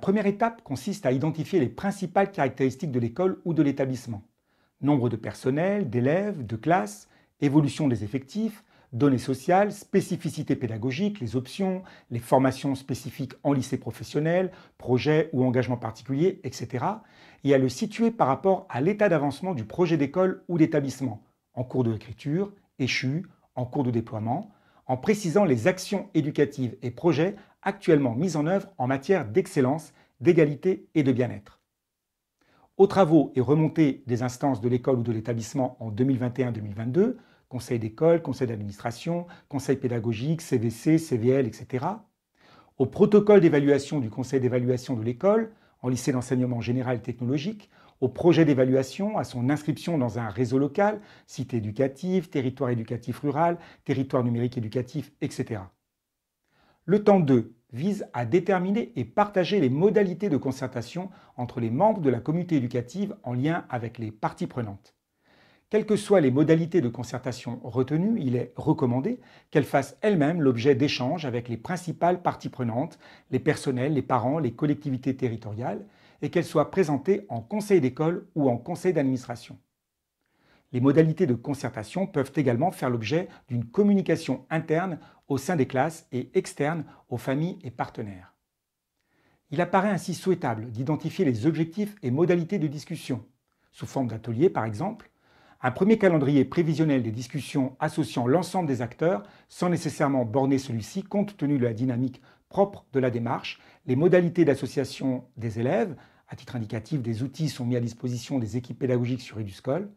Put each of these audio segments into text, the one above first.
première étape consiste à identifier les principales caractéristiques de l'école ou de l'établissement. Nombre de personnel, d'élèves, de classes, évolution des effectifs, données sociales, spécificités pédagogiques, les options, les formations spécifiques en lycée professionnel, projets ou engagements particuliers, etc. et à le situer par rapport à l'état d'avancement du projet d'école ou d'établissement, en cours de écriture, échu, en cours de déploiement, en précisant les actions éducatives et projets actuellement mis en œuvre en matière d'excellence, d'égalité et de bien-être. Aux travaux et remontées des instances de l'école ou de l'établissement en 2021-2022, conseil d'école, conseil d'administration, conseil pédagogique, CVC, CVL, etc. Au protocole d'évaluation du conseil d'évaluation de l'école en lycée d'enseignement général technologique, au projet d'évaluation, à son inscription dans un réseau local, cité éducative, territoire éducatif rural, territoire numérique éducatif, etc. Le temps 2 vise à déterminer et partager les modalités de concertation entre les membres de la communauté éducative en lien avec les parties prenantes. Quelles que soient les modalités de concertation retenues, il est recommandé qu'elles fassent elles-mêmes l'objet d'échanges avec les principales parties prenantes, les personnels, les parents, les collectivités territoriales, et qu'elles soient présentées en conseil d'école ou en conseil d'administration. Les modalités de concertation peuvent également faire l'objet d'une communication interne au sein des classes et externe aux familles et partenaires. Il apparaît ainsi souhaitable d'identifier les objectifs et modalités de discussion, sous forme d'atelier par exemple, un premier calendrier prévisionnel des discussions associant l'ensemble des acteurs sans nécessairement borner celui-ci compte tenu de la dynamique propre de la démarche, les modalités d'association des élèves, à titre indicatif, des outils sont mis à disposition des équipes pédagogiques sur Eduscol,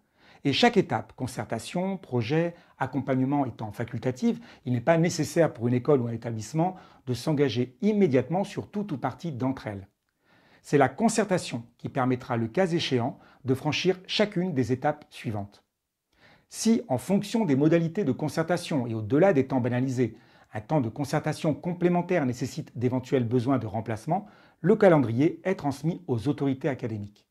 et chaque étape, concertation, projet, accompagnement étant facultative, il n'est pas nécessaire pour une école ou un établissement de s'engager immédiatement sur toute ou partie d'entre elles. C'est la concertation qui permettra, le cas échéant, de franchir chacune des étapes suivantes. Si, en fonction des modalités de concertation et au-delà des temps banalisés, un temps de concertation complémentaire nécessite d'éventuels besoins de remplacement. Le calendrier est transmis aux autorités académiques.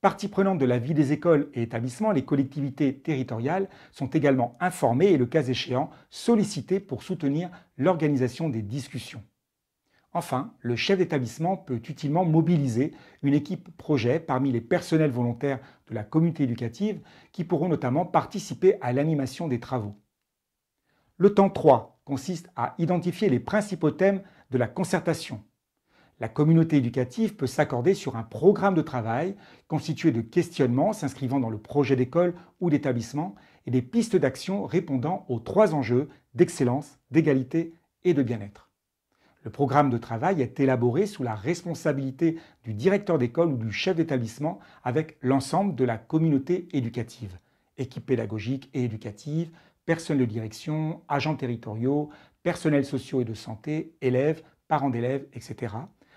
Partie prenante de la vie des écoles et établissements, les collectivités territoriales sont également informées et, le cas échéant, sollicitées pour soutenir l'organisation des discussions. Enfin, le chef d'établissement peut utilement mobiliser une équipe projet parmi les personnels volontaires de la communauté éducative qui pourront notamment participer à l'animation des travaux. Le temps 3 consiste à identifier les principaux thèmes de la concertation. La communauté éducative peut s'accorder sur un programme de travail constitué de questionnements s'inscrivant dans le projet d'école ou d'établissement et des pistes d'action répondant aux trois enjeux d'excellence, d'égalité et de bien-être. Le programme de travail est élaboré sous la responsabilité du directeur d'école ou du chef d'établissement avec l'ensemble de la communauté éducative, équipe pédagogique et éducative, personnes de direction, agents territoriaux, personnels sociaux et de santé, élèves, parents d'élèves, etc.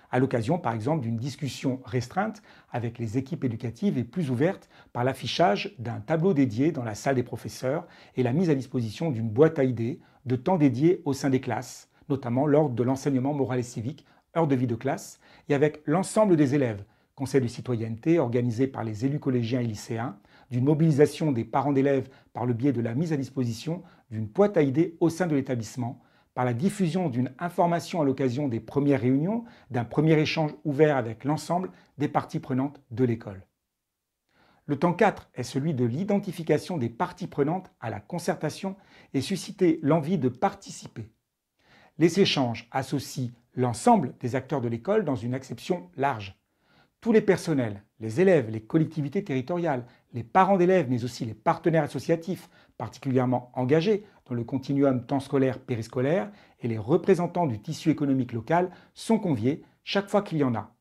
À l'occasion, par exemple, d'une discussion restreinte avec les équipes éducatives et plus ouverte par l'affichage d'un tableau dédié dans la salle des professeurs et la mise à disposition d'une boîte à idées de temps dédié au sein des classes, notamment lors de l'enseignement moral et civique, heure de vie de classe, et avec l'ensemble des élèves, conseil de citoyenneté organisé par les élus collégiens et lycéens, d'une mobilisation des parents d'élèves par le biais de la mise à disposition d'une boîte à idées au sein de l'établissement, par la diffusion d'une information à l'occasion des premières réunions, d'un premier échange ouvert avec l'ensemble des parties prenantes de l'école. Le temps 4 est celui de l'identification des parties prenantes à la concertation et susciter l'envie de participer. Les échanges associent l'ensemble des acteurs de l'école dans une acception large. Tous les personnels, les élèves, les collectivités territoriales, les parents d'élèves, mais aussi les partenaires associatifs particulièrement engagés dans le continuum temps scolaire-périscolaire et les représentants du tissu économique local sont conviés chaque fois qu'il y en a.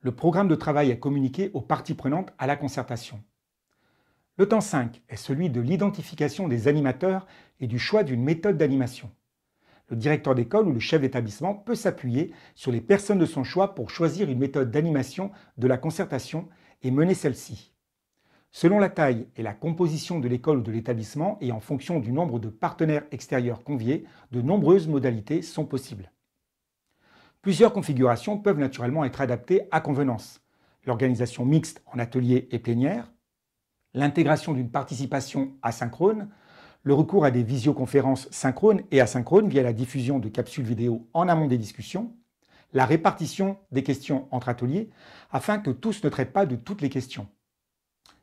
Le programme de travail est communiqué aux parties prenantes à la concertation. Le temps 5 est celui de l'identification des animateurs et du choix d'une méthode d'animation. Le directeur d'école ou le chef d'établissement peut s'appuyer sur les personnes de son choix pour choisir une méthode d'animation de la concertation et mener celle-ci. Selon la taille et la composition de l'école ou de l'établissement et en fonction du nombre de partenaires extérieurs conviés, de nombreuses modalités sont possibles. Plusieurs configurations peuvent naturellement être adaptées à convenance. L'organisation mixte en ateliers et plénières, l'intégration d'une participation asynchrone le recours à des visioconférences synchrones et asynchrones via la diffusion de capsules vidéo en amont des discussions, la répartition des questions entre ateliers afin que tous ne traitent pas de toutes les questions.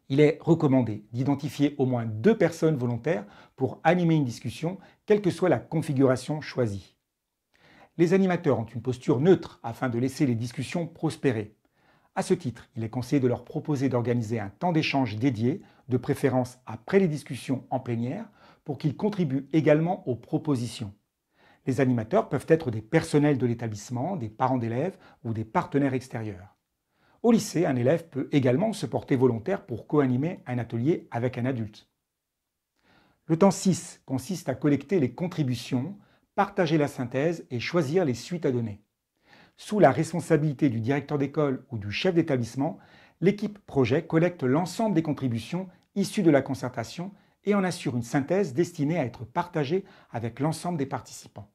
Il est recommandé d'identifier au moins deux personnes volontaires pour animer une discussion, quelle que soit la configuration choisie. Les animateurs ont une posture neutre afin de laisser les discussions prospérer. À ce titre, il est conseillé de leur proposer d'organiser un temps d'échange dédié, de préférence après les discussions en plénière, pour qu'ils contribuent également aux propositions. Les animateurs peuvent être des personnels de l'établissement, des parents d'élèves ou des partenaires extérieurs. Au lycée, un élève peut également se porter volontaire pour co-animer un atelier avec un adulte. Le temps 6 consiste à collecter les contributions, partager la synthèse et choisir les suites à donner. Sous la responsabilité du directeur d'école ou du chef d'établissement, l'équipe projet collecte l'ensemble des contributions issues de la concertation et en assure une synthèse destinée à être partagée avec l'ensemble des participants.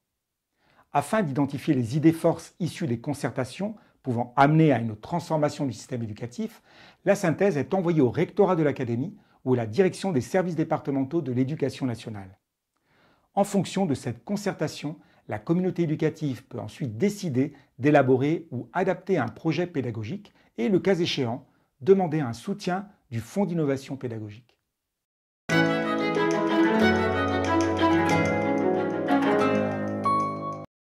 Afin d'identifier les idées forces issues des concertations pouvant amener à une transformation du système éducatif, la synthèse est envoyée au rectorat de l'Académie ou à la direction des services départementaux de l'éducation nationale. En fonction de cette concertation, la communauté éducative peut ensuite décider d'élaborer ou adapter un projet pédagogique et, le cas échéant, demander un soutien du Fonds d'innovation pédagogique.